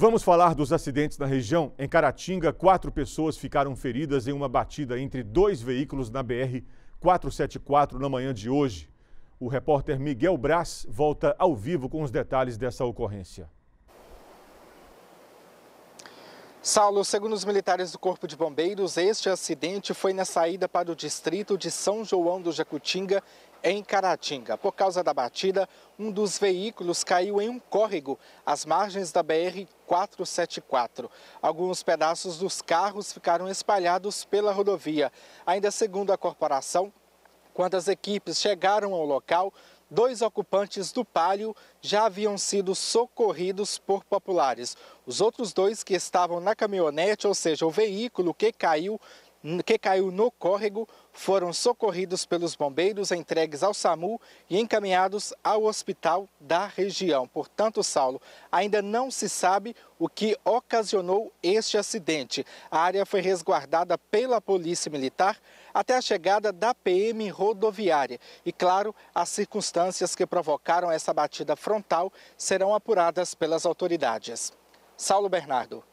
Vamos falar dos acidentes na região. Em Caratinga, quatro pessoas ficaram feridas em uma batida entre dois veículos na BR 474 na manhã de hoje. O repórter Miguel Braz volta ao vivo com os detalhes dessa ocorrência. Saulo, segundo os militares do Corpo de Bombeiros, este acidente foi na saída para o distrito de São João do Jacutinga, em Caratinga. Por causa da batida, um dos veículos caiu em um córrego às margens da BR 474. Alguns pedaços dos carros ficaram espalhados pela rodovia. Ainda segundo a corporação, quando as equipes chegaram ao local, dois ocupantes do Palio já haviam sido socorridos por populares. Os outros dois que estavam na caminhonete, ou seja, o veículo que caiu, que caiu no córrego foram socorridos pelos bombeiros, entregues ao SAMU e encaminhados ao hospital da região. Portanto, Saulo, ainda não se sabe o que ocasionou este acidente. A área foi resguardada pela Polícia Militar até a chegada da PM rodoviária. E, claro, as circunstâncias que provocaram essa batida frontal serão apuradas pelas autoridades. Saulo Bernardo.